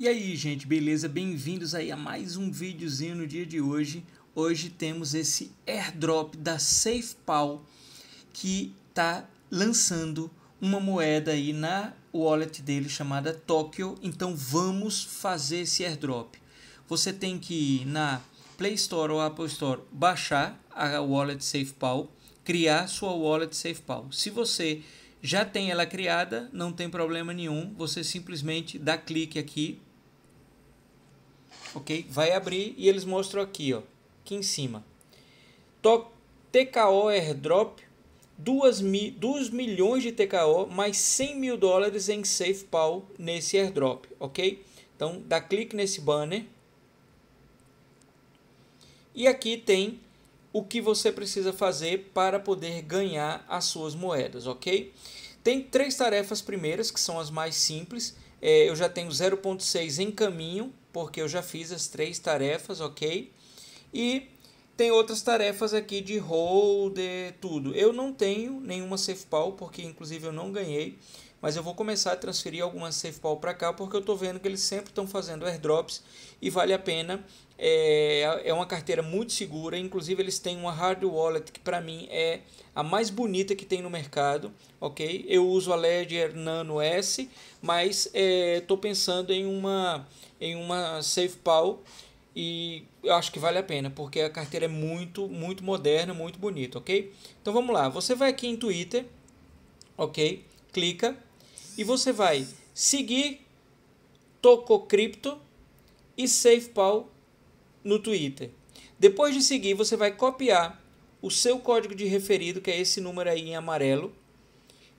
E aí, gente, beleza? Bem-vindos aí a mais um videozinho no dia de hoje. Hoje temos esse airdrop da SafePal que tá lançando uma moeda aí na wallet dele chamada Tokyo. Então vamos fazer esse airdrop. Você tem que ir na Play Store ou Apple Store, baixar a wallet SafePal, criar sua wallet SafePal. Se você já tem ela criada, não tem problema nenhum, você simplesmente dá clique aqui ok? Vai abrir e eles mostram aqui, ó, aqui em cima. Top TKO Airdrop, 2, mi, 2 milhões de TKO mais 100 mil dólares em safe pau nesse airdrop, ok? Então dá clique nesse banner. E aqui tem o que você precisa fazer para poder ganhar as suas moedas, ok? Tem três tarefas primeiras, que são as mais simples. É, eu já tenho 0.6 em caminho, porque eu já fiz as três tarefas, ok? E tem outras tarefas aqui de holder, tudo. Eu não tenho nenhuma pau, porque inclusive eu não ganhei mas eu vou começar a transferir algumas SafePal para cá porque eu estou vendo que eles sempre estão fazendo airdrops e vale a pena. É, é uma carteira muito segura, inclusive eles têm uma hard wallet que para mim é a mais bonita que tem no mercado, ok? Eu uso a Ledger Nano S, mas estou é, pensando em uma em uma SafePal e eu acho que vale a pena, porque a carteira é muito, muito moderna, muito bonita, ok? Então vamos lá, você vai aqui em Twitter, ok? Clica e você vai seguir Tococripto e SafePal no Twitter. Depois de seguir, você vai copiar o seu código de referido, que é esse número aí em amarelo.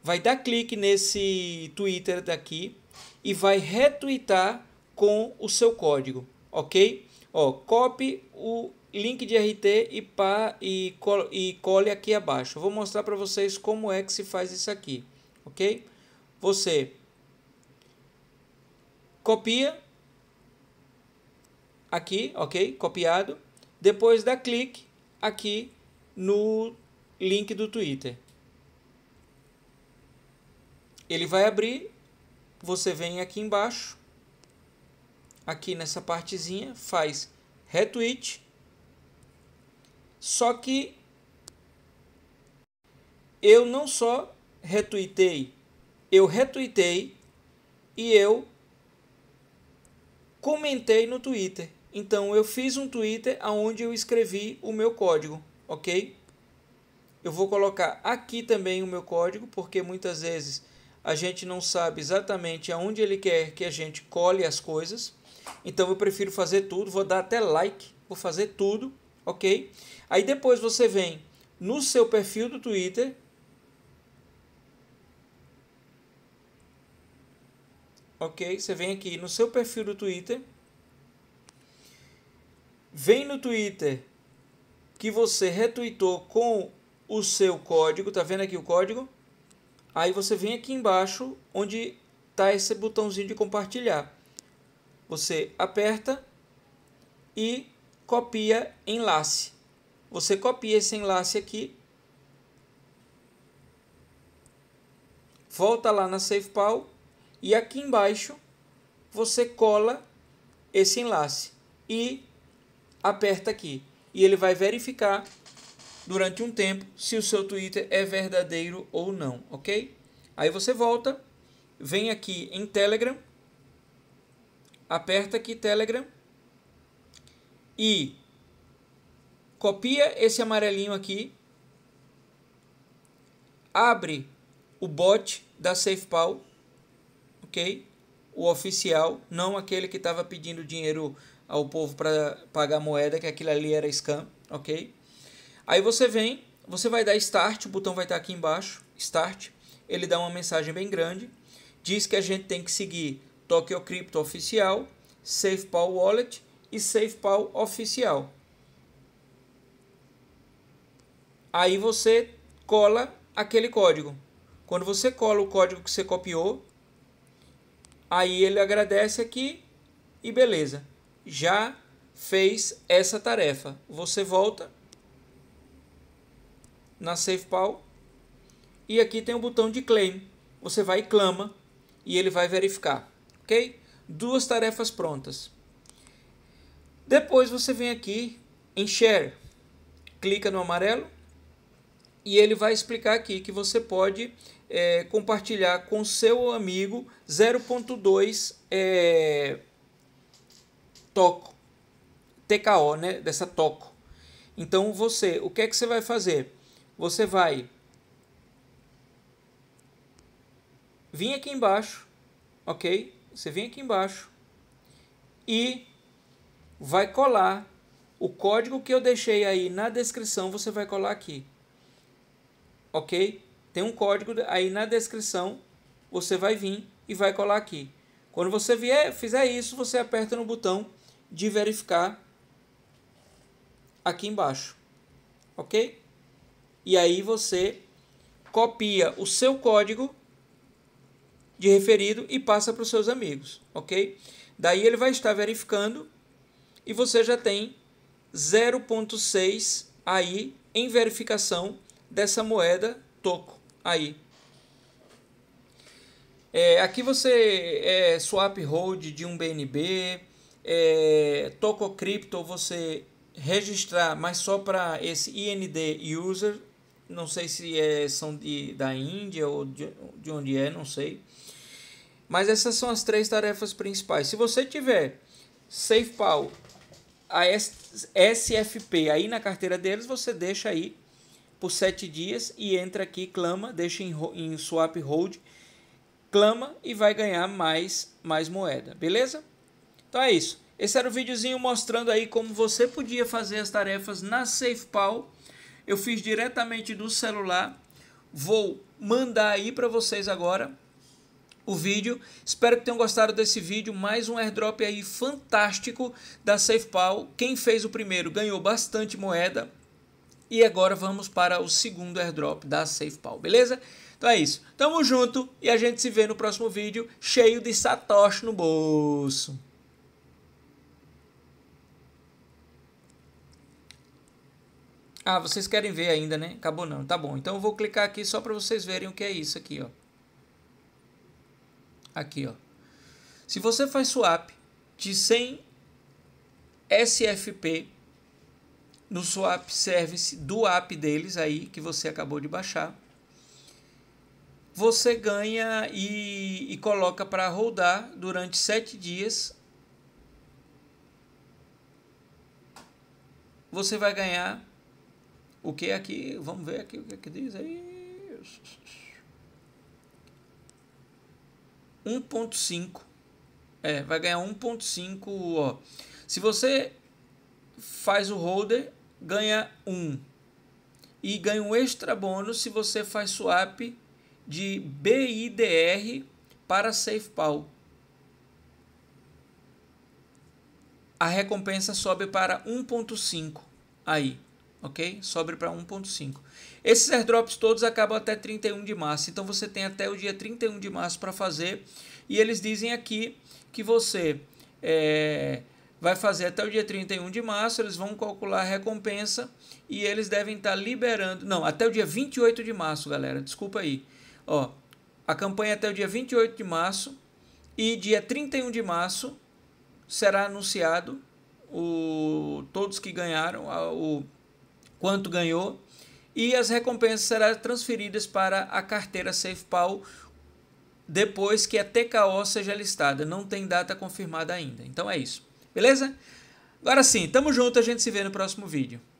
Vai dar clique nesse Twitter daqui e vai retweetar com o seu código, ok? Ó, copie o link de RT e, pá, e, col e cole aqui abaixo. Eu vou mostrar para vocês como é que se faz isso aqui, ok? você copia aqui, ok? Copiado. Depois dá clique aqui no link do Twitter. Ele vai abrir. Você vem aqui embaixo, aqui nessa partezinha, faz retweet. Só que eu não só retuitei eu retuitei e eu comentei no Twitter. Então eu fiz um Twitter onde eu escrevi o meu código, ok? Eu vou colocar aqui também o meu código, porque muitas vezes a gente não sabe exatamente aonde ele quer que a gente colhe as coisas. Então eu prefiro fazer tudo, vou dar até like, vou fazer tudo, ok? Aí depois você vem no seu perfil do Twitter ok? Você vem aqui no seu perfil do Twitter, vem no Twitter que você retweetou com o seu código, tá vendo aqui o código? Aí você vem aqui embaixo onde tá esse botãozinho de compartilhar. Você aperta e copia enlace. Você copia esse enlace aqui. Volta lá na SafePal e aqui embaixo você cola esse enlace e aperta aqui. E ele vai verificar durante um tempo se o seu Twitter é verdadeiro ou não, ok? Aí você volta, vem aqui em Telegram, aperta aqui Telegram e copia esse amarelinho aqui, abre o bot da SafePal ok, o oficial, não aquele que estava pedindo dinheiro ao povo para pagar moeda, que aquilo ali era scam, ok? Aí você vem, você vai dar start, o botão vai estar tá aqui embaixo, start, ele dá uma mensagem bem grande, diz que a gente tem que seguir Tokyo Crypto oficial, SafePal Wallet e SafePal oficial. Aí você cola aquele código. Quando você cola o código que você copiou, Aí ele agradece aqui e beleza, já fez essa tarefa. Você volta na SafePal e aqui tem o um botão de claim. Você vai e clama e ele vai verificar, ok? Duas tarefas prontas. Depois você vem aqui em Share, clica no amarelo e ele vai explicar aqui que você pode é, compartilhar com seu amigo 0.2 é, toco, TKO, né? Dessa toco. Então você, o que é que você vai fazer? Você vai vir aqui embaixo, ok? Você vem aqui embaixo e vai colar o código que eu deixei aí na descrição, você vai colar aqui ok? Tem um código aí na descrição, você vai vir e vai colar aqui. Quando você vier, fizer isso, você aperta no botão de verificar aqui embaixo, ok? E aí você copia o seu código de referido e passa para os seus amigos, ok? Daí ele vai estar verificando e você já tem 0.6 aí em verificação dessa moeda toco aí. É, aqui você é, swap hold de um BNB, é, toco cripto você registrar, mas só para esse IND user, não sei se é, são de, da Índia ou de, de onde é, não sei. Mas essas são as três tarefas principais. Se você tiver SafePal, a SFP aí na carteira deles, você deixa aí por sete dias e entra aqui, clama, deixa em, em swap hold, clama e vai ganhar mais, mais moeda, beleza? Então é isso. Esse era o videozinho mostrando aí como você podia fazer as tarefas na SafePal. Eu fiz diretamente do celular. Vou mandar aí para vocês agora o vídeo. Espero que tenham gostado desse vídeo. Mais um airdrop aí fantástico da SafePal. Quem fez o primeiro ganhou bastante moeda. E agora vamos para o segundo airdrop da SafePal, beleza? Então é isso. Tamo junto e a gente se vê no próximo vídeo cheio de satoshi no bolso. Ah, vocês querem ver ainda, né? Acabou não. Tá bom. Então eu vou clicar aqui só para vocês verem o que é isso aqui, ó. Aqui, ó. Se você faz swap de 100 SFP no swap service do app deles aí que você acabou de baixar. Você ganha e, e coloca para rodar durante sete dias. Você vai ganhar o que aqui? Vamos ver aqui o que, é que diz aí. 1.5. É, vai ganhar 1.5. Se você faz o holder ganha 1. E ganha um extra bônus se você faz swap de BIDR para SafePal. A recompensa sobe para 1.5 aí, ok? Sobe para 1.5. Esses airdrops todos acabam até 31 de março, então você tem até o dia 31 de março para fazer. E eles dizem aqui que você é, vai fazer até o dia 31 de março, eles vão calcular a recompensa e eles devem estar liberando. Não, até o dia 28 de março, galera, desculpa aí. Ó, a campanha é até o dia 28 de março e dia 31 de março será anunciado o todos que ganharam, o quanto ganhou e as recompensas serão transferidas para a carteira SafePal depois que a TKO seja listada. Não tem data confirmada ainda. Então é isso. Beleza? Agora sim, tamo junto, a gente se vê no próximo vídeo.